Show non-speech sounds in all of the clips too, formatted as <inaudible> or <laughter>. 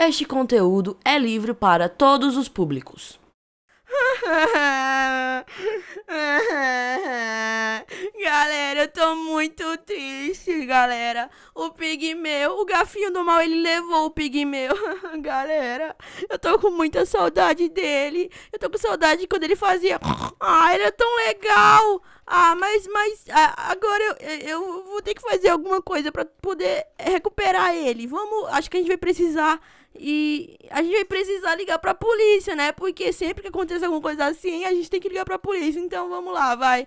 Este conteúdo é livre para todos os públicos. <laughs> galera, eu tô muito triste, galera. O pigmeu, o gafinho do mal, ele levou o pigmeu. <laughs> galera, eu tô com muita saudade dele. Eu tô com saudade quando ele fazia. <laughs> Ah, ele é tão legal. Ah, mas, mas agora eu, eu vou ter que fazer alguma coisa pra poder recuperar ele. Vamos, acho que a gente vai precisar e a gente vai precisar ligar pra polícia, né? Porque sempre que acontece alguma coisa assim, a gente tem que ligar pra polícia. Então vamos lá, vai.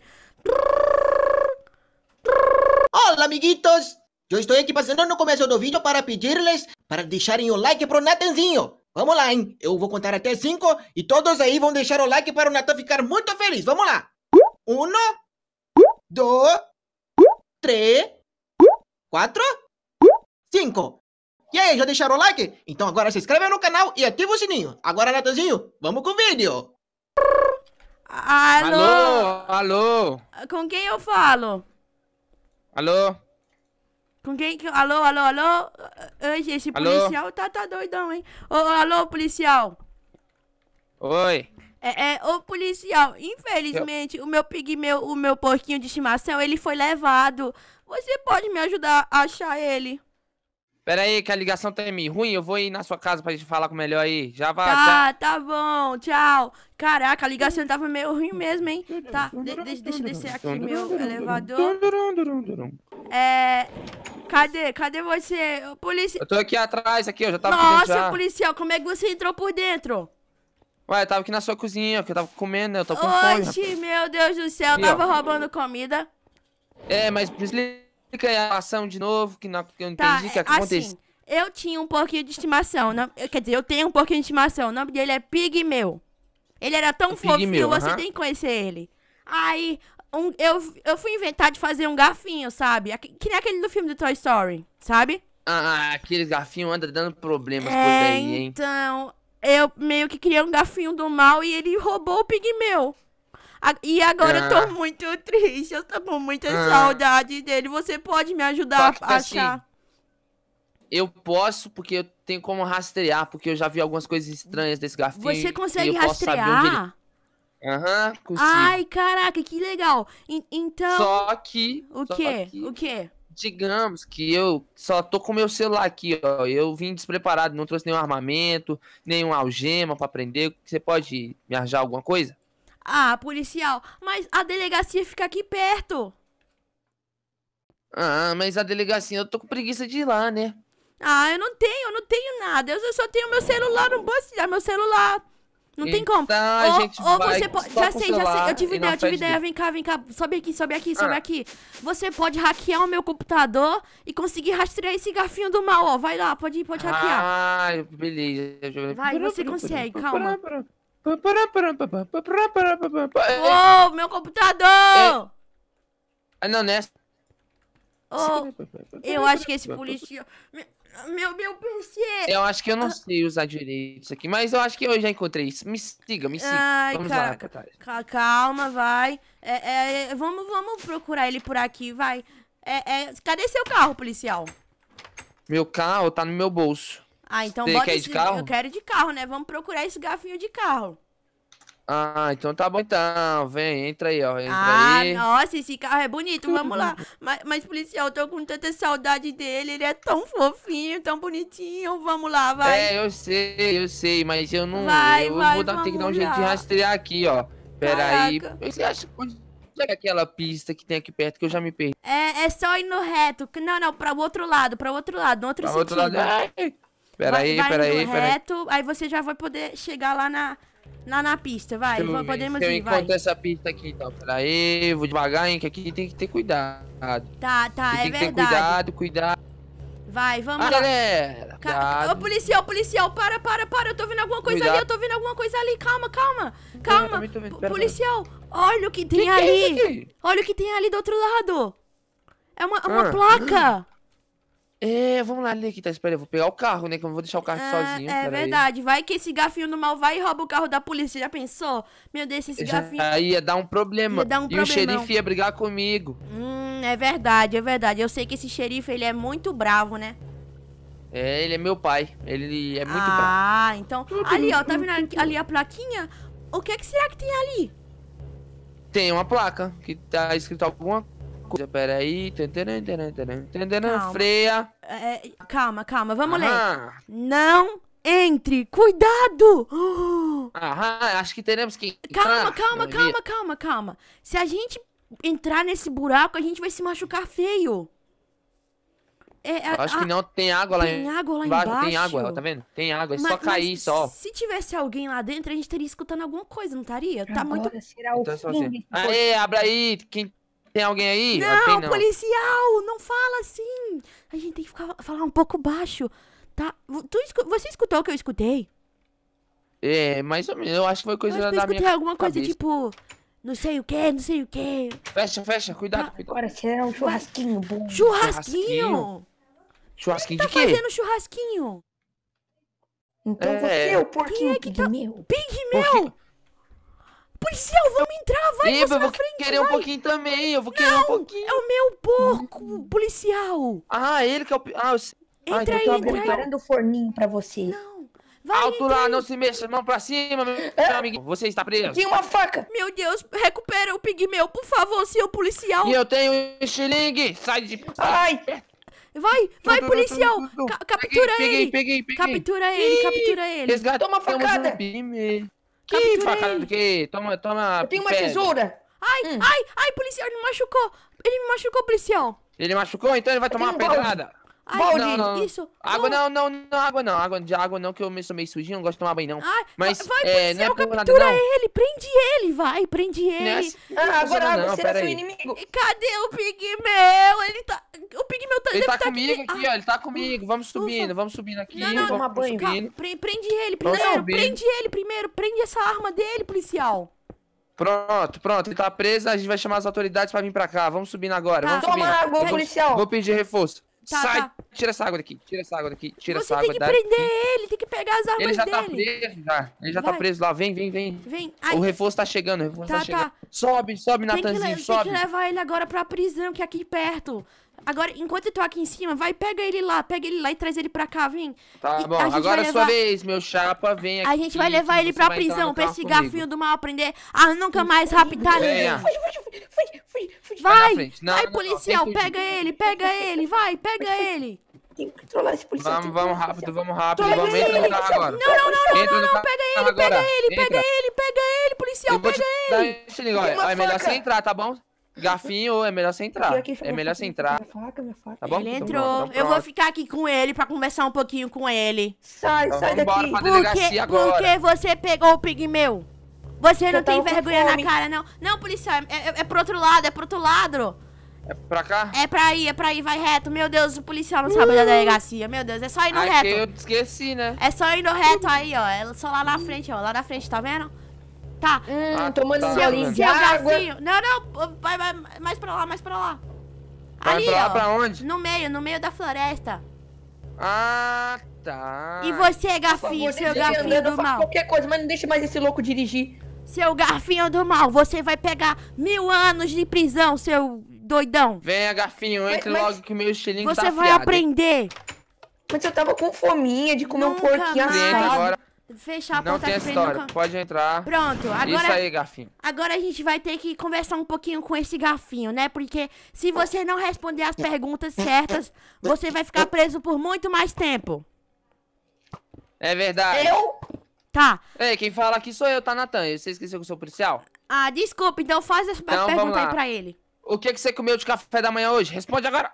Olá, amiguitos! Eu estou aqui passando no começo do vídeo para pedir-lhes para deixarem o like pro Natanzinho. Vamos lá, hein? Eu vou contar até 5 e todos aí vão deixar o like para o Natan ficar muito feliz. Vamos lá! Uno, dois, três, quatro, cinco. E aí, já deixaram o like? Então agora se inscreve no canal e ativa o sininho. Agora, Natanzinho, vamos com o vídeo. Alô? Alô? Alô? Com quem eu falo? Alô? Com quem que... Alô, alô, alô? Esse policial alô? Tá, tá doidão, hein? Ô, alô, policial. Oi. É, é, ô policial, infelizmente eu... o meu pigmeu, o meu porquinho de estimação, ele foi levado. Você pode me ajudar a achar ele? Pera aí, que a ligação tá em mim. Ruim, eu vou ir na sua casa pra gente falar com o melhor aí. Já vai. Tá, tá, tá bom, tchau. Caraca, a ligação tava meio ruim mesmo, hein? Tá, de de deixa eu descer aqui meu elevador. É. Cadê? Cadê você? Policial. Eu tô aqui atrás, aqui, eu já tava Nossa, policial, como é que você entrou por dentro? Ué, eu tava aqui na sua cozinha, que eu tava comendo, né? eu tô com Oxi, fome. Oxi, meu Deus do céu, eu tava roubando comida. É, mas desliga. Explica aí a ação de novo, que, não, que eu tá, entendi o que é, assim, aconteceu. Eu tinha um pouquinho de estimação. Não, quer dizer, eu tenho um pouquinho de estimação. O nome dele é Pigmeu. Ele era tão fofinho, você uh -huh. tem que conhecer ele. Aí, um, eu, eu fui inventar de fazer um garfinho, sabe? Que, que nem aquele do filme do Toy Story, sabe? Ah, aquele garfinho anda dando problemas é, por aí, hein? Então, eu meio que criei um garfinho do mal e ele roubou o Pigmeu. E agora eu tô ah. muito triste, eu tô com muita ah. saudade dele. Você pode me ajudar a assim? achar? Assim, eu posso, porque eu tenho como rastrear, porque eu já vi algumas coisas estranhas desse garfinho. Você consegue rastrear? Aham, uhum, Ai, caraca, que legal. então. Só que. O só Que, o quê? Digamos que eu só tô com meu celular aqui, ó. Eu vim despreparado, não trouxe nenhum armamento, nenhum algema para prender. Você pode me arranjar alguma coisa? Ah, policial, mas a delegacia fica aqui perto. Ah, mas a delegacia, eu tô com preguiça de ir lá, né? Ah, eu não tenho, eu não tenho nada. Eu só tenho meu celular, não posso tirar meu celular. Não tem como. Ou, a gente ou vai, você pode. Já sei, já sei. Eu tive ideia, eu tive ideia. Vem cá, vem cá. Sobe aqui, sobe aqui, sobe ah. aqui. Você pode hackear o meu computador e conseguir rastrear esse garfinho do mal, ó. Vai lá, pode, pode hackear. Ah, beleza. Vai, você consegue, calma. Oh, meu computador! Ah, não, nessa. Né? Oh, eu acho que esse policial. Meu, meu PC! Eu acho que eu não ah. sei usar direito isso aqui, mas eu acho que eu já encontrei isso. Me siga, me siga. Ai, vamos cara, lá, Calma, vai. É, é, vamos, vamos procurar ele por aqui, vai. É, é, cadê seu carro, policial? Meu carro tá no meu bolso. Ah, então Você bota esse... de carro? Eu quero de carro, né? Vamos procurar esse garfinho de carro. Ah, então tá bom então. Vem, entra aí, ó. Entra ah, aí. nossa, esse carro é bonito, vamos lá. <laughs> Mas, mas, policial, eu tô com tanta saudade dele. Ele é tão fofinho, tão bonitinho. Vamos lá, vai. É, eu sei, eu sei, mas eu não. Vai, eu vai, vou dar, ter que dar um jeito de rastrear aqui, ó. Pera Caraca. aí. Você acha é, é aquela pista que tem aqui perto que eu já me perdi? É, é só ir no reto. Não, não, para o outro lado, para o outro lado, no outro pra sentido. Outro lado. Ai. Peraí, vai, peraí, vai peraí. reto, aí você já vai poder chegar lá na, na, na pista, vai. Deixa eu podemos ver, ir, eu encontro vai. É essa pista aqui, então. Peraí, vou devagar, hein, que aqui tem que ter cuidado. Tá, tá, aqui é verdade. Tem que ter cuidado, cuidado. Vai, vamos ah, lá. Galera, Ô, policial, policial, para, para, para. Eu tô vendo alguma coisa cuidado. ali, eu tô vendo alguma coisa ali. Calma, calma, calma. Eu eu policial, olha o que tem que é ali. Que é olha o que tem ali do outro lado. É uma, uma ah. placa. É, vamos lá, tá espera, eu vou pegar o carro, né? Que eu não vou deixar o carro ah, sozinho. É verdade, aí. vai que esse gafinho do mal vai e rouba o carro da polícia. Já pensou? Meu Deus, esse Já, gafinho. Aí ia dar um problema. Ia dar um e problemão. o xerife ia brigar comigo. Hum, é verdade, é verdade. Eu sei que esse xerife ele é muito bravo, né? É, ele é meu pai. Ele é muito ah, bravo. Ah, então. Ali, ó, tá vendo ali a plaquinha? O que, é que será que tem ali? Tem uma placa que tá escrito alguma coisa coisa. Peraí. não Freia. É, é, calma, calma. Vamos Aham. ler. Não entre. Cuidado! <gasps> Aham, acho que teremos que. Calma, entrar calma, calma, calma, calma. Se a gente entrar nesse buraco, a gente vai se machucar feio. É, a- é, Acho que a- não, tem água lá Tem água lá embaixo. Tem água, tá vendo? Tem água, é só cair, só. Se tivesse alguém lá dentro, a gente teria escutando alguma coisa, não estaria? Tá muito. será o Então fim assim. Aê, abre aí, quem tem alguém aí? Não, não, policial, não fala assim. A gente tem que ficar, falar um pouco baixo, tá? Tu, você escutou o que eu escutei? É, mais ou menos. Eu acho que foi coisa eu da minha. Eu escutei alguma cabeça. coisa tipo. Não sei o que, não sei o que. Fecha, fecha, cuidado, tá. Agora cuidado. é um churrasquinho bom. Churrasquinho? Churrasquinho, Quem de tá quê? fazendo churrasquinho? Então é... você é o porquinho Quem é que tá... pigmeu. Pigmeu! Porque... Policial, vamos entrar, vai Iba, você eu vou frente, querer vai. um pouquinho também, eu vou querer não, um pouquinho. é o meu porco, policial. Ah, ele que é o... Ah, eu... Ah, entra ah, então aí, tá entra então. preparando o forninho pra você. Não. Vai, Alto lá, não se mexa, mão pra cima, meu é? amiguinho. Você está preso. Tem uma faca. Meu Deus, recupera o pigmeu, por favor, senhor policial. E eu tenho um xilingue, Sai de... Ai, Vai, vai, policial! Ca captura peguei, ele! Peguei, peguei, captura ele, captura ele! Resgata uma facada! Um que facada que Toma, toma. Eu tenho uma pedra. tesoura. Ai, hum. ai, ai, policial, ele me machucou. Ele me machucou, policial. Ele machucou, então ele vai eu tomar uma um pedrada. Balde. Ai, Balde, não. isso. Água não. não, não, água não. Água de água não, que eu me sou meio sujinho, não gosto de tomar banho, não. Ai, mas vai, é, não é captura nada, não. ele, prende ele, vai, prende é ele. Assim, não, é ah, assim, agora água, não, será é seu aí. inimigo. Cadê o Pigmeu? Ele tá. O Pigmeu tá. Ele tá, tá comigo aqui, ó. Ele tá comigo. Vamos ah, subindo, vamos subindo aqui. Não, não, vamos, banho. Subindo. Prende ele primeiro, prende ele primeiro. Prende essa arma dele, policial. Pronto, pronto, ele tá preso, a gente vai chamar as autoridades pra vir pra cá. Vamos subindo agora, tá. vamos subindo. Toma água, policial. Vou pedir reforço. Tá, Sai, tá. tira essa água daqui, tira essa água daqui, tira Você essa água daqui. Você tem que prender daqui. ele, tem que pegar as armas dele. Ele já tá preso, já. Ele já tá Vai. tá preso lá, vem, vem, vem. Vem. Ai, o reforço tá chegando, o reforço tá, tá chegando. Tá. Sobe, sobe, Natanzinho, sobe. Tem que levar ele agora pra prisão, que é aqui perto. Agora, enquanto eu tô aqui em cima, vai, pega ele lá, pega ele lá e traz ele pra cá, vem. Tá e bom, agora é levar... sua vez, meu chapa, vem aqui. A gente vai levar ele pra prisão, pra esse garfinho do mal aprender a nunca mais raptar linha Fui, fui, fui, fui, fui. Vai, vai, não, vai policial, pega ele, pega ele, vai, pega ele. que trollar esse policial. Vamos, vamos rápido, vamos rápido. vamos, entra no carro agora. Não, não, não, não, não, não, pega ele, pega ele, pega ele, pega ele, policial, pega ele. Deixa ele, olha, é melhor você entrar, tá bom? Gafinho, é melhor você entrar. É melhor você entrar. Minha faca, minha faca. Tá bom? Ele então entrou. Então eu vou ficar aqui com ele pra conversar um pouquinho com ele. Sai, então, sai daqui. Porque, agora. porque você pegou o pigmeu. Você não tem vergonha na cara, não. Não, policial, é, é, é pro outro lado, é pro outro lado. É pra cá? É pra aí, é pra aí, vai reto. Meu Deus, o policial não sabe da delegacia. Meu Deus, é só ir no Ai, reto. eu esqueci, né? É só ir no reto aí, ó. É só lá na frente, ó. Lá na frente, tá vendo? Tá. Hum, ah, tomando tá, seu, seu Não, não, vai, vai mais pra lá, mais pra lá. Vai Ali, pra lá, ó. pra onde? No meio, no meio da floresta. Ah, tá. E você, gafinho, favor, seu gafinho andando, do mal. qualquer coisa, mas não deixa mais esse louco dirigir. Seu garfinho do mal, você vai pegar mil anos de prisão, seu doidão. Venha, garfinho, entre mas, mas logo que o meu estilinho você tá Você vai afiado. aprender. Mas eu tava com fominha de comer Nunca um porquinho assado fechar a não porta. aqui tem história, pode entrar. Pronto, agora... Isso aí, garfinho. Agora a gente vai ter que conversar um pouquinho com esse garfinho, né? Porque se você não responder as perguntas certas, você vai ficar preso por muito mais tempo. É verdade. Eu? Tá. Ei, quem fala aqui sou eu, tá, Natan? Você esqueceu que eu sou policial? Ah, desculpa, então faz as então, perguntas aí pra ele. O que, é que você comeu de café da manhã hoje? Responde agora.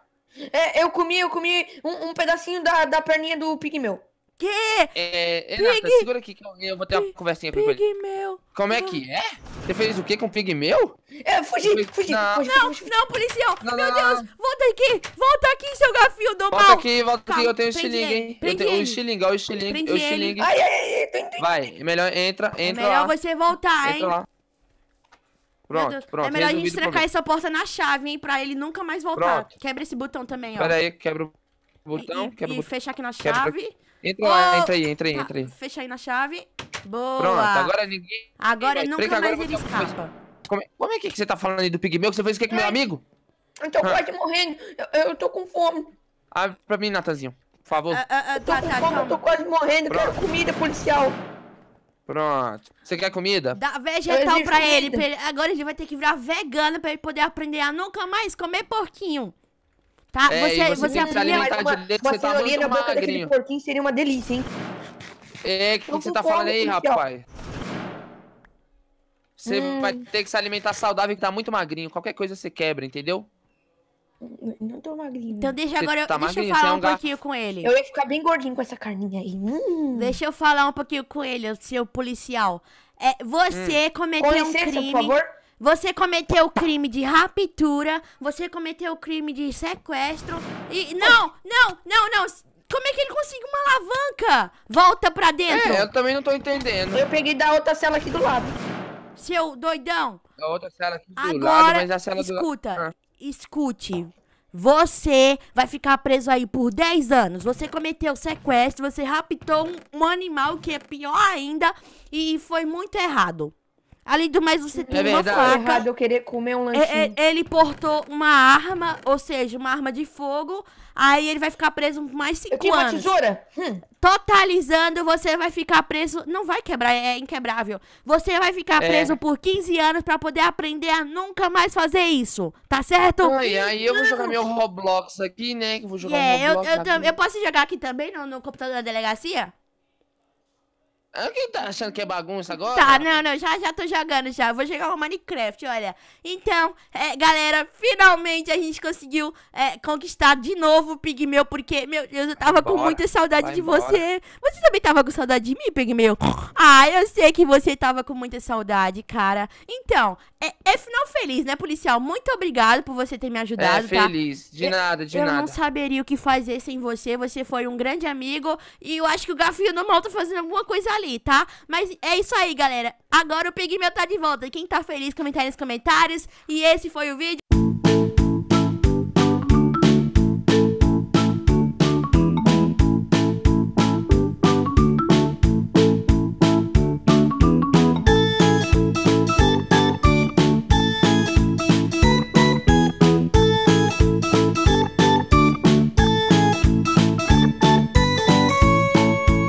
É, eu comi, eu comi um, um pedacinho da, da perninha do pigmeu quê? É, é, Renata, pig... segura aqui que eu vou ter uma conversinha com ele. Pigmeu. Como é que é? Você fez o quê com o pigmeu? É, fugi, fugi, fugi. Não, fugi, não, fugi. não policial. Não, meu não, Deus, não. volta aqui. Volta aqui, seu gafinho do volta mal. Volta aqui, volta Calma, aqui. Eu tenho o xilingue, hein? Eu tenho o xilingue, olha o estilingue, o xilingue. Ai, ai, ai, Vai, é melhor entra, é entra é melhor lá. você voltar, entra hein? Lá. Pronto, pronto. É melhor a gente trancar essa porta na chave, hein? Pra ele nunca mais voltar. Pronto. Quebra esse botão também, ó. Pera aí, quebra o botão. E, e, e botão. fechar aqui na chave. Quebra... Entra, oh, entra aí, entra aí, tá, entra aí. Fecha aí na chave. Boa. Pronto, agora ninguém. Agora nunca mais ele escapa. Como é, como é que, você tá falando aí do pigmeu? Que você fez o que com meu é. amigo? Eu então, tô ah. quase morrendo. Eu, eu, tô com fome. Abre ah, pra mim, Natanzinho. Por favor. Ah, ah, ah tô tá, com tá, fome, eu tô quase morrendo. Pronto. Quero comida, policial. Pronto. Você quer comida? Dá vegetal pra ele, pra ele, Agora ele vai ter que virar vegano pra ele poder aprender a nunca mais comer porquinho. Tá? É, você, você, você uma, uma tá muito na boca magrinho. daquele porquinho seria uma delícia, hein? É, o que, que, você tá falando aí, rapaz? Você hum. vai ter que se alimentar saudável, que tá muito magrinho. Qualquer coisa você quebra, entendeu? Não tô magrinho. Então deixa agora eu, tá deixa eu falar é um, um pouquinho com ele. Eu ia ficar bem gordinho com essa carninha aí. Hum. Deixa eu falar um pouquinho com ele, seu policial. É, você hum. cometeu licença, um crime. Por favor. Você cometeu o crime de raptura, você cometeu o crime de sequestro e. Não, não, não, não! Como é que ele conseguiu uma alavanca? Volta pra dentro! É, eu também não tô entendendo. Eu peguei da outra cela aqui do lado. Seu doidão! Da outra cela aqui do Agora, lado, mas a cela escuta, do lado. Escuta, escute. Você vai ficar preso aí por 10 anos. Você cometeu sequestro, você raptou um, um animal que é pior ainda e foi muito errado. Além do mais, você é tem é uma faca. Tá errado eu querer comer um é, é, lanchinho. ele portou uma arma, ou seja, uma arma de fogo. Aí ele vai ficar preso mais cinco eu tenho anos. Uma tesoura. Hum. Totalizando, você vai ficar preso. Não vai quebrar, é inquebrável. Você vai ficar é. preso por 15 anos para poder aprender a nunca mais fazer isso. Tá certo? Aí, aí eu vou jogar meu Roblox aqui, né? Que vou jogar é, Roblox. Eu, eu, eu, eu, posso jogar aqui também no, no computador da delegacia? Ah, quem tá achando que é bagunça agora? Tá, não, não, já, já tô jogando já. Vou jogar o Minecraft, olha. Então, é, galera, finalmente a gente conseguiu é, conquistar de novo o Pigmeu, porque, meu Deus, eu tava com muita saudade de embora. você. Você também tava com saudade de mim, Pigmeu? Ah, eu sei que você tava com muita saudade, cara. Então, é, é, final feliz, né, policial? Muito obrigado por você ter me é, ajudado, é, tá? feliz. De nada, de eu, nada. Eu não saberia o que fazer sem você. Você foi um grande amigo. E eu acho que o Gafinho normal tá fazendo alguma coisa ali, tá? Mas é isso aí, galera. Agora o meu tá de volta. Quem tá feliz, comenta aí nos comentários. E esse foi o vídeo.